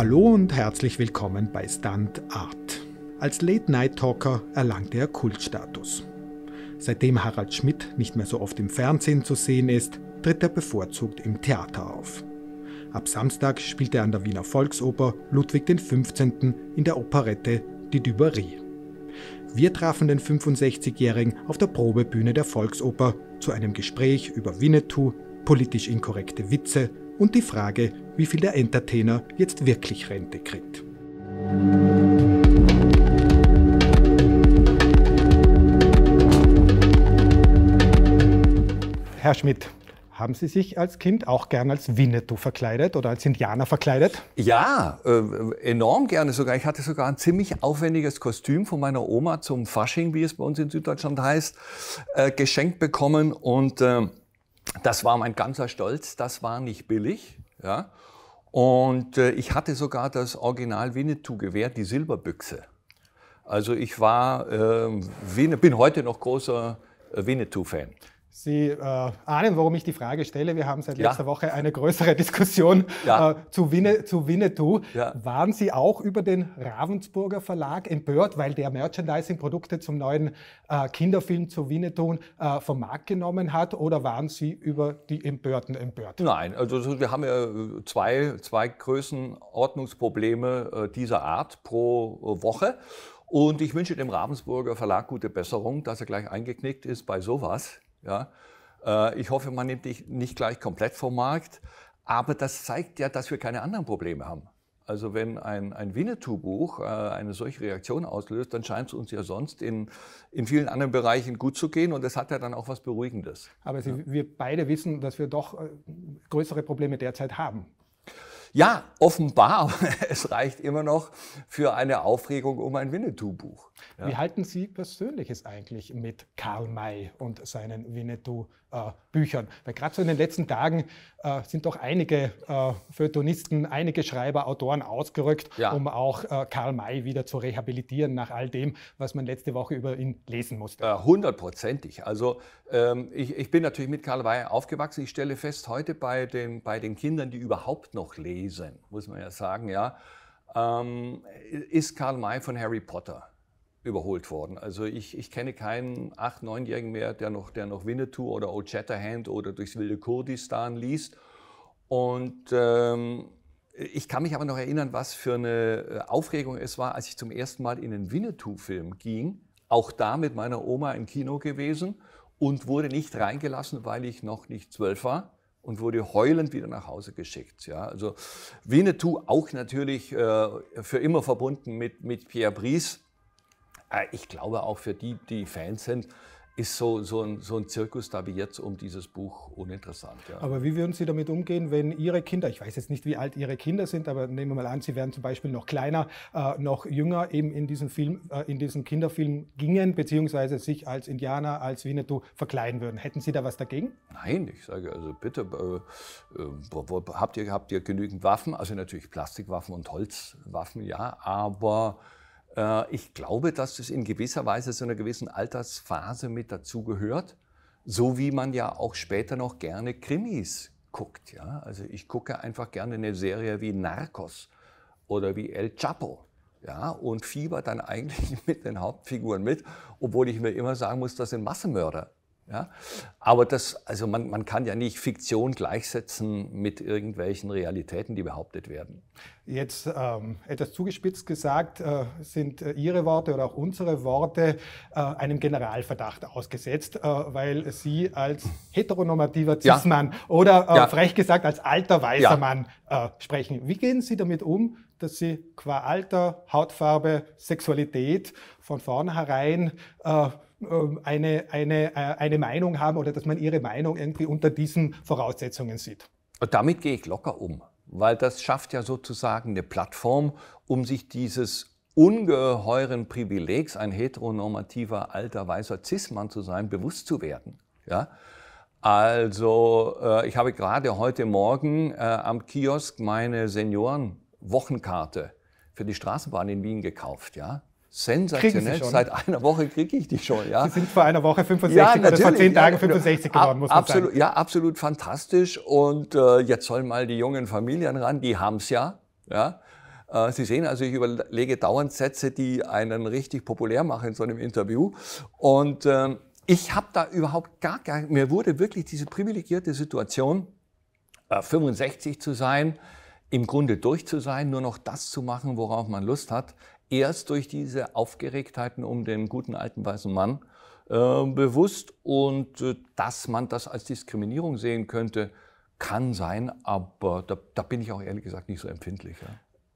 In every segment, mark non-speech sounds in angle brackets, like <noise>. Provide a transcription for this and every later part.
Hallo und herzlich willkommen bei Stunt Art. Als Late-Night-Talker erlangte er Kultstatus. Seitdem Harald Schmidt nicht mehr so oft im Fernsehen zu sehen ist, tritt er bevorzugt im Theater auf. Ab Samstag spielt er an der Wiener Volksoper Ludwig XV. in der Operette Die Dubarry. Wir trafen den 65-Jährigen auf der Probebühne der Volksoper zu einem Gespräch über Winnetou, politisch inkorrekte Witze und die Frage, wie viel der Entertainer jetzt wirklich Rente kriegt. Herr Schmidt, haben Sie sich als Kind auch gern als Winnetou verkleidet oder als Indianer verkleidet? Ja, äh, enorm gerne sogar. Ich hatte sogar ein ziemlich aufwendiges Kostüm von meiner Oma zum Fasching, wie es bei uns in Süddeutschland heißt, äh, geschenkt bekommen. Und äh, das war mein ganzer Stolz. Das war nicht billig. Ja. Und äh, ich hatte sogar das Original Winnetou-Gewehr, die Silberbüchse. Also ich war, äh, bin heute noch großer äh, Winnetou-Fan. Sie äh, ahnen, warum ich die Frage stelle. Wir haben seit ja. letzter Woche eine größere Diskussion ja. äh, zu, Winne, zu Winnetou. Ja. Waren Sie auch über den Ravensburger Verlag empört, weil der Merchandising-Produkte zum neuen äh, Kinderfilm zu Winnetou äh, vom Markt genommen hat? Oder waren Sie über die Empörten empört? Nein, also wir haben ja äh, zwei, zwei Größenordnungsprobleme äh, dieser Art pro Woche. Und ich wünsche dem Ravensburger Verlag gute Besserung, dass er gleich eingeknickt ist bei sowas. Ja? Äh, ich hoffe, man nimmt dich nicht gleich komplett vom Markt, aber das zeigt ja, dass wir keine anderen Probleme haben. Also wenn ein, ein Winnetou-Buch äh, eine solche Reaktion auslöst, dann scheint es uns ja sonst in, in vielen anderen Bereichen gut zu gehen und es hat ja dann auch was Beruhigendes. Aber Sie, ja. wir beide wissen, dass wir doch äh, größere Probleme derzeit haben. Ja, offenbar, <laughs> es reicht immer noch für eine Aufregung um ein Winnetou-Buch. Ja. Wie halten Sie Persönliches eigentlich mit Karl May und seinen Winnetou-Büchern? Weil gerade so in den letzten Tagen äh, sind doch einige äh, Feuilletonisten, einige Schreiber, Autoren ausgerückt, ja. um auch äh, Karl May wieder zu rehabilitieren nach all dem, was man letzte Woche über ihn lesen musste. Äh, hundertprozentig. also ähm, ich, ich, bin natürlich mit Karl Weyer aufgewachsen. Ich stelle fest, heute bei den, bei den Kindern, die überhaupt noch lesen, muss man ja sagen, ja, ähm, ist Karl May von Harry Potter überholt worden. Also ich, ich kenne keinen 8-, 9-Jährigen mehr, der noch, der noch Winnetou oder Old Shatterhand oder durchs wilde Kurdistan liest. Und ähm, ich kann mich aber noch erinnern, was für eine äh, Aufregung es war, als ich zum ersten Mal in den Winnetou-Film ging. Auch da mit meiner Oma im Kino gewesen und wurde nicht reingelassen, weil ich noch nicht zwölf war und wurde heulend wieder nach Hause geschickt. Ja, also Winnetou auch natürlich äh, für immer verbunden mit, mit Pierre Brice. Äh, ich glaube auch für die, die Fans sind, ist so, so, ein, so ein Zirkus da wie jetzt um dieses Buch uninteressant. Ja. Aber wie würden Sie damit umgehen, wenn Ihre Kinder, ich weiß jetzt nicht, wie alt Ihre Kinder sind, aber nehmen wir mal an, Sie wären zum Beispiel noch kleiner, äh, noch jünger, eben in diesen, Film, äh, in diesen Kinderfilm gingen, beziehungsweise sich als Indianer, als Winnetou verkleiden würden. Hätten Sie da was dagegen? Nein, ich sage also bitte, äh, äh habt, ihr, habt ihr genügend Waffen? Also natürlich Plastikwaffen und Holzwaffen, ja, aber... Äh, ich glaube, dass es in gewisser Weise zu einer gewissen Altersphase mit dazugehört, so wie man ja auch später noch gerne Krimis guckt. Ja? Also ich gucke einfach gerne eine Serie wie Narcos oder wie El Chapo ja? und fieber dann eigentlich <laughs> mit den Hauptfiguren mit, obwohl ich mir immer sagen muss, das sind Massenmörder. Ja? Aber das, also man, man kann ja nicht Fiktion gleichsetzen mit irgendwelchen Realitäten, die behauptet werden. Jetzt ähm, etwas zugespitzt gesagt, äh, sind äh, Ihre Worte oder auch unsere Worte äh, einem Generalverdacht ausgesetzt, äh, weil Sie als heteronormativer Cis-Mann ja. oder äh, ja. frech gesagt als alter weißer ja. Mann äh, sprechen. Wie gehen Sie damit um, dass Sie qua Alter, Hautfarbe, Sexualität von vornherein äh, ähm, eine, eine, äh, eine Meinung haben oder dass man ihre Meinung irgendwie unter diesen Voraussetzungen sieht. Und damit gehe ich locker um, weil das schafft ja sozusagen eine Plattform, um sich dieses ungeheuren Privilegs, ein heteronormativer, alter, weißer Cis-Mann zu sein, bewusst zu werden. Ja? Also äh, ich habe gerade heute Morgen äh, am Kiosk meine Seniorenwochenkarte für die Straßenbahn in Wien gekauft. Ja? sensationell. Seit einer Woche kriege ich die schon. Ja. Sie sind vor einer Woche 65 ja, oder vor zehn Tagen 65 geworden, muss man absolut, sagen. Ja, absolut fantastisch. Und äh, jetzt sollen mal die jungen Familien ran, die haben es ja. ja. Äh, Sie sehen also, ich überlege dauernd Sätze, die einen richtig populär machen in so einem Interview. Und äh, ich habe da überhaupt gar, gar, mir wurde wirklich diese privilegierte Situation, 65 äh, zu sein, im Grunde durch zu sein, nur noch das zu machen, worauf man Lust hat, erst durch diese Aufgeregtheiten um den guten alten weißen Mann äh, bewusst und äh, dass man das als Diskriminierung sehen könnte, kann sein, aber da, da bin ich auch ehrlich gesagt nicht so empfindlich. Ja.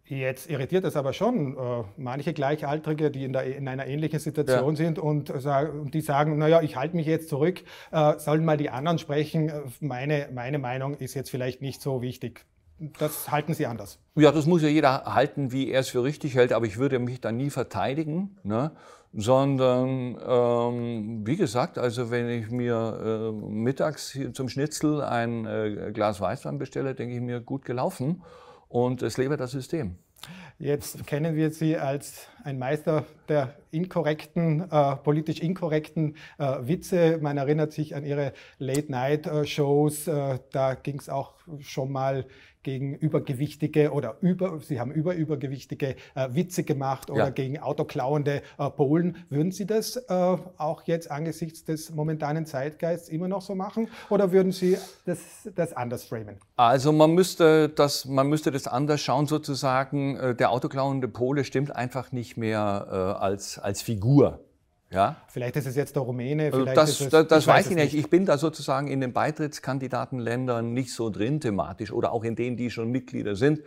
Jetzt irritiert es aber schon äh, manche Gleichaltrige, die in, der, in einer ähnlichen Situation ja. sind und, und, die sagen, naja, ich halte mich jetzt zurück, sollen mal die anderen sprechen, meine, meine Meinung ist jetzt vielleicht nicht so wichtig das halten Sie anders. Ja, das muss ja jeder halten, wie er es für richtig hält, aber ich würde mich da nie verteidigen, ne? sondern ähm, wie gesagt, also wenn ich mir äh, mittags zum Schnitzel ein äh, Glas Weißwein bestelle, denke ich mir, gut gelaufen und es lebe das System. Jetzt kennen wir Sie als ein Meister der inkorrekten, äh, politisch inkorrekten äh, Witze. Man erinnert sich an Ihre Late-Night-Shows. Äh, da ging es auch schon mal gegen übergewichtige oder über, Sie haben über übergewichtige äh, Witze gemacht oder ja. gegen autoklauende äh, Polen. Würden Sie das äh, auch jetzt angesichts des momentanen Zeitgeists immer noch so machen oder würden Sie das, das anders framen? Also man müsste, das, man müsste das anders schauen sozusagen. Äh, der autoklauende Pole stimmt einfach nicht mehr äh, als, als Figur. Ja? Vielleicht ist es jetzt der Rumäne. Also das, es, das, das ich weiß, weiß ich nicht. nicht. Ich bin da sozusagen in den Beitrittskandidatenländern nicht so drin thematisch oder auch in denen, die schon Mitglieder sind.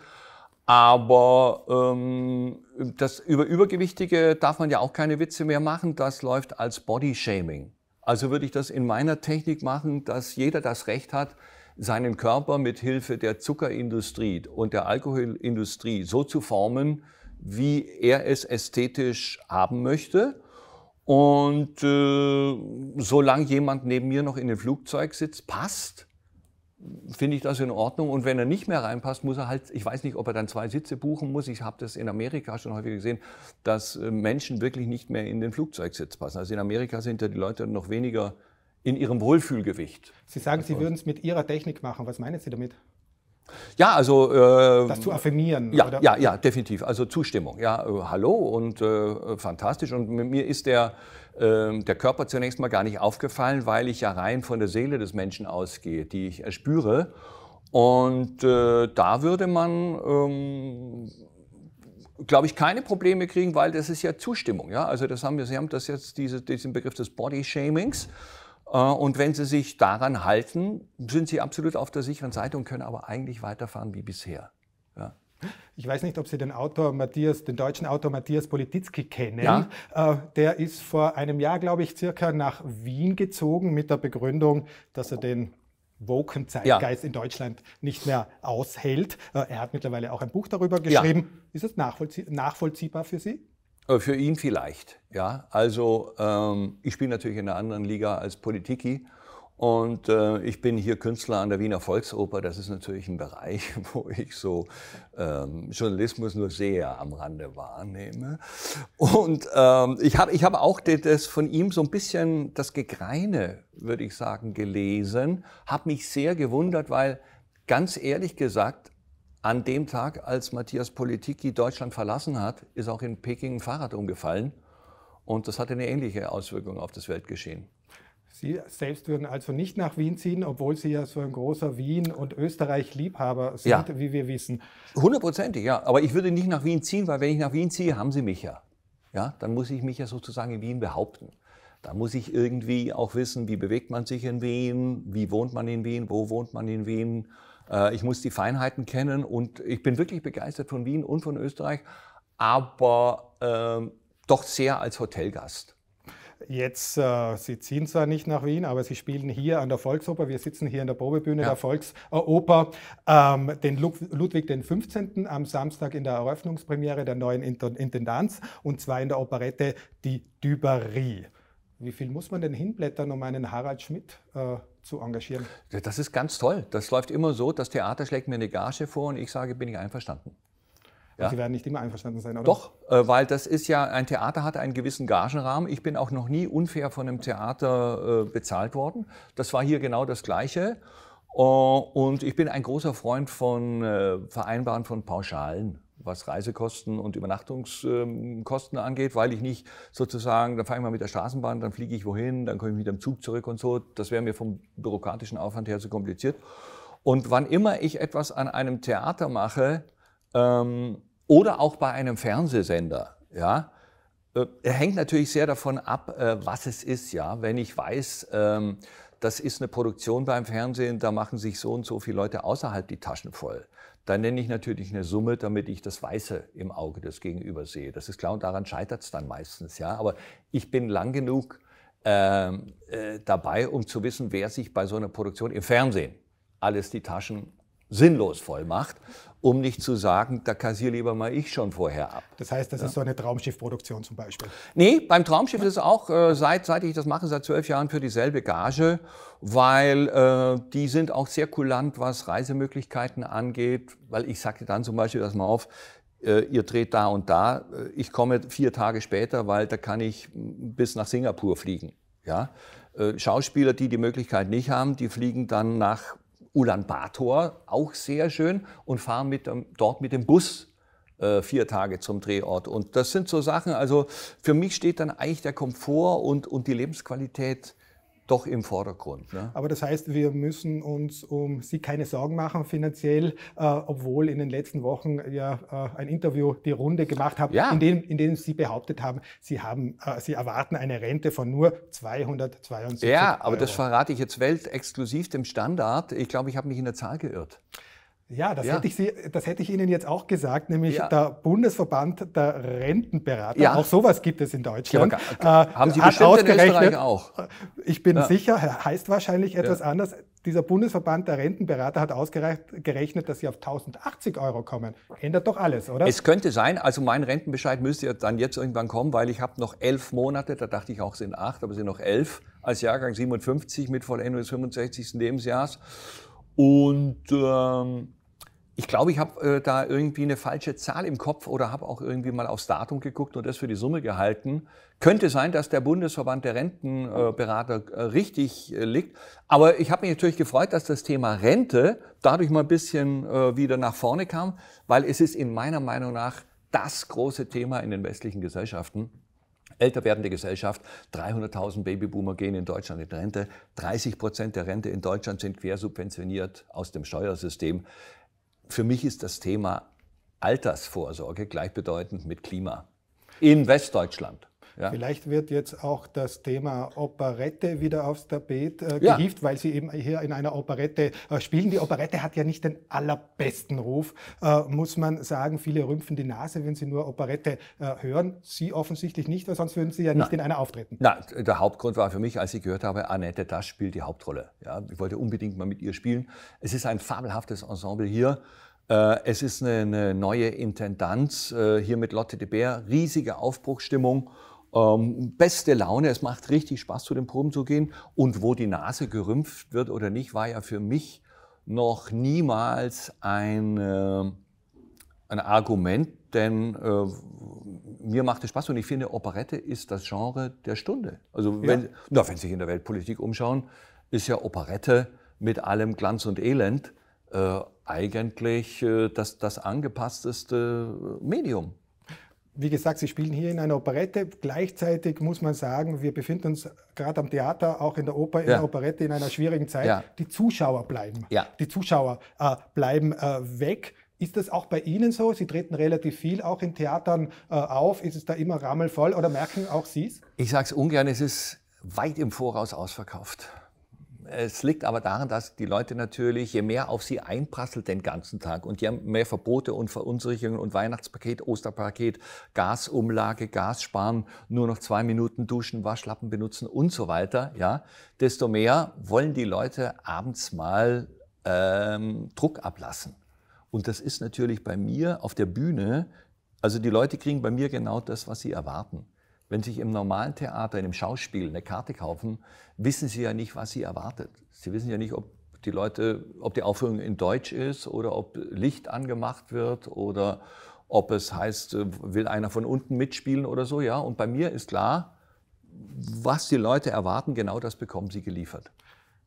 Aber ähm, das, über Übergewichtige darf man ja auch keine Witze mehr machen. Das läuft als Bodyshaming. Also würde ich das in meiner Technik machen, dass jeder das Recht hat, seinen Körper mit Hilfe der Zuckerindustrie und der Alkoholindustrie so zu formen, wie er es ästhetisch haben möchte und äh, solange jemand neben mir noch in dem Flugzeug sitzt, passt, finde ich das in Ordnung. Und wenn er nicht mehr reinpasst, muss er halt, ich weiß nicht, ob er dann zwei Sitze buchen muss. Ich habe das in Amerika schon häufig gesehen, dass äh, Menschen wirklich nicht mehr in den Flugzeugsitz passen. Also in Amerika sind ja die Leute noch weniger in ihrem Wohlfühlgewicht. Sie sagen, Sie würden es mit Ihrer Technik machen. Was meinen Sie damit? Ja, also. Äh, das zu affirmieren. Ja, oder? ja, ja, definitiv. Also Zustimmung. Ja, äh, hallo und äh, fantastisch. Und mir ist der, ähm, der Körper zunächst mal gar nicht aufgefallen, weil ich ja rein von der Seele des Menschen ausgehe, die ich erspüre. Und äh, da würde man. Ähm, glaube ich, keine Probleme kriegen, weil das ist ja Zustimmung. Ja? Also das haben wir, Sie haben das jetzt, diese, diesen Begriff des Body-Shamings. Äh, und wenn Sie sich daran halten, sind Sie absolut auf der sicheren Seite und können aber eigentlich weiterfahren wie bisher. Ja. Ich weiß nicht, ob Sie den Autor Matthias, den deutschen Autor Matthias Politizki kennen. Ja. Äh, der ist vor einem Jahr, glaube ich, circa nach Wien gezogen mit der Begründung, dass er den woken Zeitgeist ja. in Deutschland nicht mehr aushält. Äh, er hat mittlerweile auch ein Buch darüber geschrieben. Ja. Ist das nachvollzie nachvollziehbar für Sie? Äh, für ihn vielleicht, ja. Also ähm, ich spiele natürlich in einer anderen Liga als Politiki und äh, ich bin hier Künstler an der Wiener Volksoper. Das ist natürlich ein Bereich, <laughs> wo ich so ähm, Journalismus nur sehr am Rande wahrnehme. Und ähm, ich habe ich hab auch das von ihm so ein bisschen das Gegreine, würde ich sagen, gelesen. Habe mich sehr gewundert, weil ganz ehrlich gesagt, an dem Tag, als Matthias Politiki Deutschland verlassen hat, ist auch in Peking ein Fahrrad umgefallen. Und das hatte eine ähnliche Auswirkung auf das Weltgeschehen. Sie selbst würden also nicht nach Wien ziehen, obwohl Sie ja so ein großer Wien- und Österreich-Liebhaber sind, ja. wie wir wissen. Hundertprozentig, ja. Aber ich würde nicht nach Wien ziehen, weil wenn ich nach Wien ziehe, haben Sie mich ja. ja. Dann muss ich mich ja sozusagen in Wien behaupten. Da muss ich irgendwie auch wissen, wie bewegt man sich in Wien, wie wohnt man in Wien, wo wohnt man in Wien äh, ich muss die Feinheiten kennen und ich bin wirklich begeistert von Wien und von Österreich, aber ähm, doch sehr als Hotelgast. Jetzt, äh, Sie ziehen zwar nicht nach Wien, aber Sie spielen hier an der Volksoper. Wir sitzen hier in der Probebühne ja. der Volksoper. Ähm, den Ludwig den 15. am Samstag in der Eröffnungspremiere der neuen Intendanz und zwar in der Operette Die Düberie. Wie viel muss man denn hinblättern, um einen Harald Schmidt äh, zu engagieren. Das ist ganz toll. Das läuft immer so, das Theater schlägt mir eine Gage vor und ich sage, bin ich einverstanden. Ja. Sie werden nicht immer einverstanden sein, oder? Doch, äh, weil das ist ja, ein Theater hat einen gewissen Gagenrahmen. Ich bin auch noch nie unfair von einem Theater äh, bezahlt worden. Das war hier genau das Gleiche. Äh, und ich bin ein großer Freund von Vereinbaren von Pauschalen was Reisekosten und Übernachtungskosten ähm, angeht, weil ich nicht sozusagen, dann fahre ich mal mit der Straßenbahn, dann fliege ich wohin, dann komme ich mit dem Zug zurück und so. Das wäre mir vom bürokratischen Aufwand her zu kompliziert. Und wann immer ich etwas an einem Theater mache ähm, oder auch bei einem Fernsehsender, ja, äh, hängt natürlich sehr davon ab, äh, was es ist, ja. Wenn ich weiß, ähm, das ist eine Produktion beim Fernsehen, da machen sich so und so viele Leute außerhalb die Taschen voll dann nenne ich natürlich eine Summe, damit ich das Weiße im Auge des Gegenüber sehe. Das ist klar und daran scheitert es dann meistens. Ja? Aber ich bin lang genug ähm, äh, dabei, um zu wissen, wer sich bei so einer Produktion im Fernsehen alles die Taschen sinnlos voll macht um nicht zu sagen, da kassiere lieber mal ich schon vorher ab. Das heißt, das ja. ist so eine Traumschiffproduktion zum Beispiel? Nee, beim Traumschiff ist es auch, äh, seit, seit ich das mache, seit zwölf Jahren für dieselbe Gage, weil äh, die sind auch sehr kulant, was Reisemöglichkeiten angeht, weil ich sagte dann zum Beispiel, dass mal auf, äh, ihr dreht da und da, äh, ich komme vier Tage später, weil da kann ich bis nach Singapur fliegen. Ja? Schauspieler, die die Möglichkeit nicht haben, die fliegen dann nach Ulaanbaatar, auch sehr schön, und fahren mit, dort mit dem Bus äh, vier Tage zum Drehort. Und das sind so Sachen, also für mich steht dann eigentlich der Komfort und, und die Lebensqualität doch im Vordergrund. Ne? Aber das heißt, wir müssen uns um Sie keine Sorgen machen finanziell, äh, obwohl in den letzten Wochen ja äh, ein Interview die Runde gemacht hat, ja. in, dem, in dem Sie behauptet haben, Sie, haben äh, Sie erwarten eine Rente von nur 272 Ja, aber Euro. das verrate ich jetzt weltexklusiv dem Standard. Ich glaube, ich habe mich in der Zahl geirrt. Ja, das, ja. Hätte ich Sie, das hätte ich Ihnen jetzt auch gesagt, nämlich ja. der Bundesverband der Rentenberater. Ja. Auch sowas gibt es in Deutschland. Ja, aber, äh, haben Sie hat ausgerechnet, auch? Äh, ich bin sicher, heißt wahrscheinlich etwas anders. Dieser Bundesverband der Rentenberater hat ausgerechnet, dass Sie auf 1080 Euro kommen. Ändert doch alles, oder? Es könnte sein. Also mein Rentenbescheid müsste ja dann jetzt irgendwann kommen, weil ich habe noch elf Monate. Da dachte ich auch, sind acht, aber sind noch elf als Jahrgang 57 mit Vollendung des 65. Lebensjahres. Und ähm, ich glaube, ich habe äh, da irgendwie eine falsche Zahl im Kopf oder habe auch irgendwie mal aufs Datum geguckt und das für die Summe gehalten. Könnte sein, dass der Bundesverband der Rentenberater äh, richtig äh, liegt. Aber ich habe mich natürlich gefreut, dass das Thema Rente dadurch mal ein bisschen äh, wieder nach vorne kam, weil es ist in meiner Meinung nach das große Thema in den westlichen Gesellschaften älter werdende Gesellschaft. 300.000 Babyboomer gehen in Deutschland in Rente. 30 Prozent der Rente in Deutschland sind quersubventioniert aus dem Steuersystem für mich ist das Thema Altersvorsorge gleichbedeutend mit Klima in Westdeutschland. Ja. Vielleicht wird jetzt auch das Thema Operette wieder aufs Tapet äh, gehievt, ja. weil Sie eben hier in einer Operette äh, spielen. Die Operette hat ja nicht den allerbesten Ruf, äh, muss man sagen. Viele rümpfen die Nase, wenn sie nur Operette äh, hören. Sie offensichtlich nicht, weil sonst würden Sie ja nicht Nein. in einer auftreten. Na, der Hauptgrund war für mich, als ich gehört habe, Annette Das spielt die Hauptrolle. Ja, ich wollte unbedingt mal mit ihr spielen. Es ist ein fabelhaftes Ensemble hier. Äh, es ist eine neue Intendanz äh, hier mit Lotte de Beer, riesige Aufbruchsstimmung. Ähm, beste Laune, es macht richtig Spaß, zu den Proben zu gehen. Und wo die Nase gerümpft wird oder nicht, war ja für mich noch niemals ein, äh, ein Argument, denn äh, mir macht es Spaß und ich finde, Operette ist das Genre der Stunde. Also wenn, ja. na, wenn Sie sich in der Weltpolitik umschauen, ist ja Operette mit allem Glanz und Elend äh, eigentlich äh, das, das angepassteste Medium wie gesagt, Sie spielen hier in einer Operette. Gleichzeitig muss man sagen, wir befinden uns gerade am Theater, auch in der Oper, in ja. der Operette in einer schwierigen Zeit. Ja. Die Zuschauer bleiben. Ja. Die Zuschauer äh, bleiben äh, weg. Ist das auch bei Ihnen so? Sie treten relativ viel auch in Theatern äh, auf. Ist es da immer rammelvoll oder merken auch Sie es? Ich sage es ungern, es ist weit im Voraus ausverkauft. Es liegt aber daran, dass die Leute natürlich, je mehr auf sie einprasselt den ganzen Tag und je mehr Verbote und Verunsicherungen und Weihnachtspaket, Osterpaket, Gasumlage, Gas sparen, nur noch zwei Minuten duschen, Waschlappen benutzen und so weiter, ja, desto mehr wollen die Leute abends mal ähm, Druck ablassen. Und das ist natürlich bei mir auf der Bühne, also die Leute kriegen bei mir genau das, was sie erwarten. Wenn Sie sich im normalen Theater, in einem Schauspiel eine Karte kaufen, wissen Sie ja nicht, was Sie erwartet. Sie wissen ja nicht, ob die Leute, ob die Aufführung in Deutsch ist oder ob Licht angemacht wird oder ob es heißt, äh, will einer von unten mitspielen oder so, ja. Und bei mir ist klar, was die Leute erwarten, genau das bekommen sie geliefert.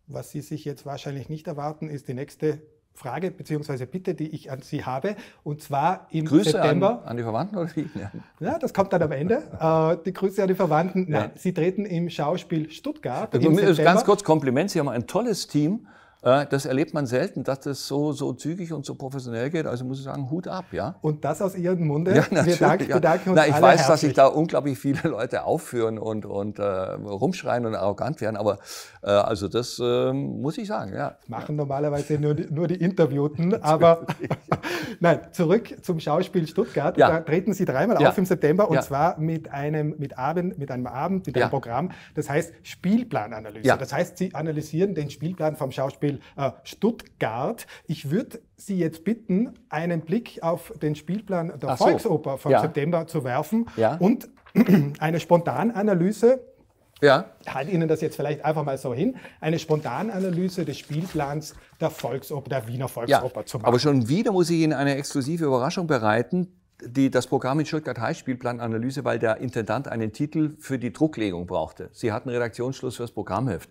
Was Sie sich jetzt wahrscheinlich nicht erwarten, ist die nächste Frage bzw. Bitte, die ich an Sie habe. Und zwar im Grüße September. An, an die Verwandten oder wie? Ja. ja. das kommt dann am Ende. <laughs> Äh, die Grüße an die Verwandten. Nein, ja. Sie treten im Schauspiel Stuttgart. Im ganz kurz Kompliment. Sie haben ein tolles Team äh, das erlebt man selten, dass das so, so zügig und so professionell geht. Also muss ich sagen, Hut ab, ja. Und das aus Ihrem Munde. Ja, natürlich. Wir danken, bedanken uns Na, ich alle weiß, herzlich. dass sich da unglaublich viele <laughs> Leute aufführen und, und äh, rumschreien und arrogant werden, aber äh, also das äh, muss ich sagen, ja. Das machen normalerweise nur, nur die Interviewten, <laughs> aber <laughs> nein, zurück zum Schauspiel Stuttgart. Ja. Da treten Sie dreimal ja. auf im September und zwar mit einem, mit, Abend, mit einem Abend, mit einem Programm, das heißt Spielplananalyse. Das heißt, Sie analysieren den Spielplan vom Schauspiel Beispiel äh, Stuttgart. Ich würde Sie jetzt bitten, einen Blick auf den Spielplan der Ach Volksoper so. vom ja. September zu werfen ja. und <clears throat> eine Spontananalyse. Ja. Halt Ihnen das jetzt vielleicht einfach mal so hin, eine Spontananalyse des Spielplans der Volksoper, der Wiener Volksoper ja, zu machen. Aber schon wieder muss ich Ihnen eine exklusive Überraschung bereiten die, das Programm in Stuttgart heißt Spielplananalyse, weil der Intendant einen Titel für die Drucklegung brauchte. Sie hatten Redaktionsschluss für das Programmheft.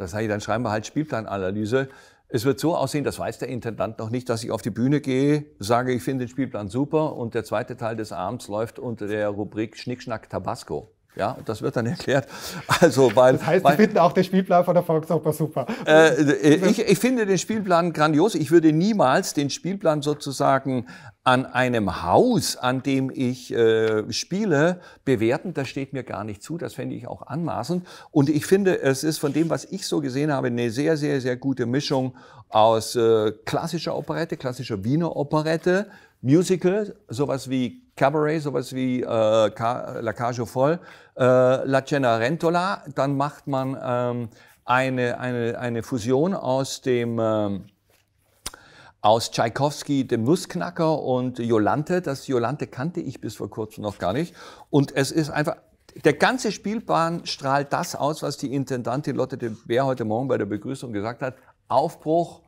Das heißt, dann schreiben wir halt Spielplananalyse. Es wird so aussehen, das weiß der Intendant noch nicht, dass ich auf die Bühne gehe, sage, ich finde den Spielplan super und der zweite Teil des Abends läuft unter der Rubrik Schnickschnack Tabasco. Ja, und das wird dann erklärt. <laughs> Also, weil, das heißt, Sie weil, finden auch den Spielplan von der Volksoper super. Äh, äh, ich, ich finde den Spielplan grandios. Ich würde niemals den Spielplan sozusagen an einem Haus, an dem ich äh, spiele, bewerten. Das steht mir gar nicht zu. Das fände ich auch anmaßend. Und ich finde, es ist von dem, was ich so gesehen habe, eine sehr, sehr, sehr gute Mischung aus äh, klassischer Operette, klassischer Wiener Operette, Musical, sowas wie Cabaret, sowas wie äh, La Cage Folle, äh, La Cena Rentola. Dann macht man ähm, eine, eine, eine Fusion aus dem... Ähm, aus Tschaikowski, dem Nussknacker und Jolante. Das Jolante kannte ich bis vor kurzem noch gar nicht. Und es ist einfach, der ganze Spielbahn strahlt das aus, was die Intendantin Lotte de Beer heute Morgen bei der Begrüßung gesagt hat. Aufbruch,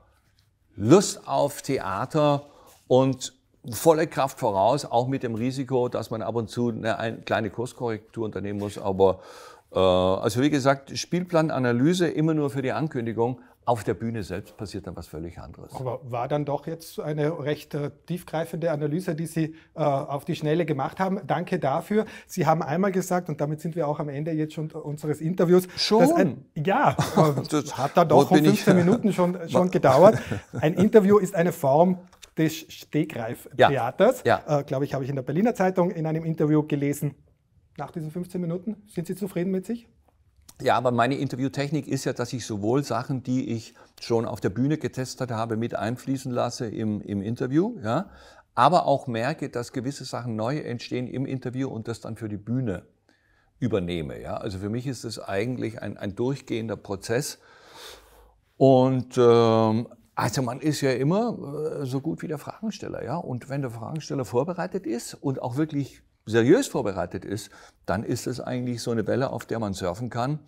Lust auf Theater und volle Kraft voraus, auch mit dem Risiko, dass man ab und zu eine, eine kleine Kurskorrektur unternehmen muss. Aber äh, also wie gesagt, Spielplananalyse immer nur für die Ankündigung. Auf der Bühne selbst passiert dann was völlig anderes. Aber war dann doch jetzt eine recht äh, tiefgreifende Analyse, die Sie äh, auf die Schnelle gemacht haben. Danke dafür. Sie haben einmal gesagt, und damit sind wir auch am Ende jetzt schon unseres Interviews. Schon? Ein, ja, <laughs> das hat dann doch um 15 ich? Minuten schon, schon gedauert. Ein Interview ist eine Form des Stegreif-Theaters. Ja. ja. Äh, Glaube ich, habe ich in der Berliner Zeitung in einem Interview gelesen. Nach diesen 15 Minuten, sind Sie zufrieden mit sich? Ja, aber meine Interviewtechnik ist ja, dass ich sowohl Sachen, die ich schon auf der Bühne getestet habe, mit einfließen lasse im, im Interview, ja, aber auch merke, dass gewisse Sachen neu entstehen im Interview und das dann für die Bühne übernehme. Ja. Also für mich ist es eigentlich ein, ein durchgehender Prozess. Und ähm, also man ist ja immer äh, so gut wie der Fragensteller, ja. Und wenn der Fragensteller vorbereitet ist und auch wirklich seriös vorbereitet ist, dann ist es eigentlich so eine Welle, auf der man surfen kann.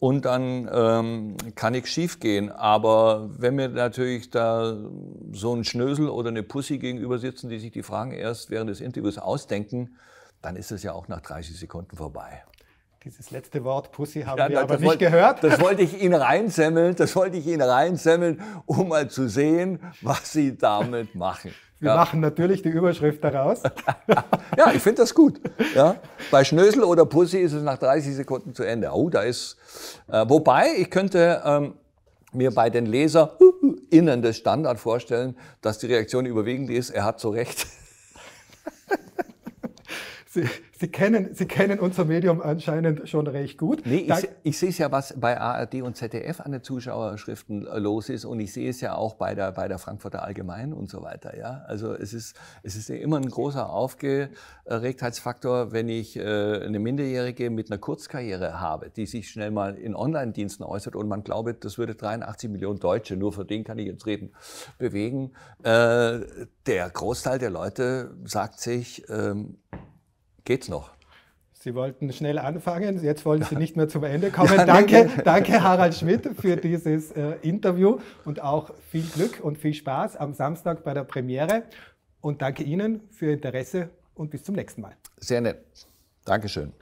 Und dann ähm, kann nichts schiefgehen. Aber wenn mir natürlich da so ein Schnösel oder eine Pussy gegenüber sitzen, die sich die Fragen erst während des Interviews ausdenken, dann ist es ja auch nach 30 Sekunden vorbei. Dieses letzte Wort Pussy haben ja, wir aber nicht wollt, gehört. Das wollte ich Ihnen reinsemmeln, das wollte ich Ihnen reinsemmeln, um mal zu sehen, was Sie damit machen. Wir ja. machen natürlich die Überschrift daraus. <laughs> ja, ich finde das gut. Ja. Bei Schnösel oder Pussy ist es nach 30 Sekunden zu Ende. Oh, da ist. Äh, wobei, ich könnte ähm, mir bei den LeserInnen uh, uh, des Standard vorstellen, dass die Reaktion überwiegend ist, er hat so recht. <laughs> Sie, Sie kennen, Sie kennen unser Medium anscheinend schon recht gut. Nee, ich, ich sehe es ja, was bei ARD und ZDF an den Zuschauerschriften äh, los ist und ich sehe es ja auch bei der, bei der Frankfurter Allgemeinen und so weiter. Ja? Also es ist, es ist immer ein großer Aufgeregtheitsfaktor, wenn ich äh, eine Minderjährige mit einer Kurzkarriere habe, die sich schnell mal in Online-Diensten äußert und man glaube, das würde 83 Millionen Deutsche, nur für den kann ich jetzt reden, bewegen. Äh, der Großteil der Leute sagt sich, ähm, Geht's noch? Sie wollten schnell anfangen, jetzt wollen Sie <laughs> nicht mehr zum Ende kommen. Ja, danke, danke, Harald Schmidt für dieses äh, Interview und auch viel Glück und viel Spaß am Samstag bei der Premiere. Und danke Ihnen für Ihr Interesse und bis zum nächsten Mal. Sehr nett. Dankeschön.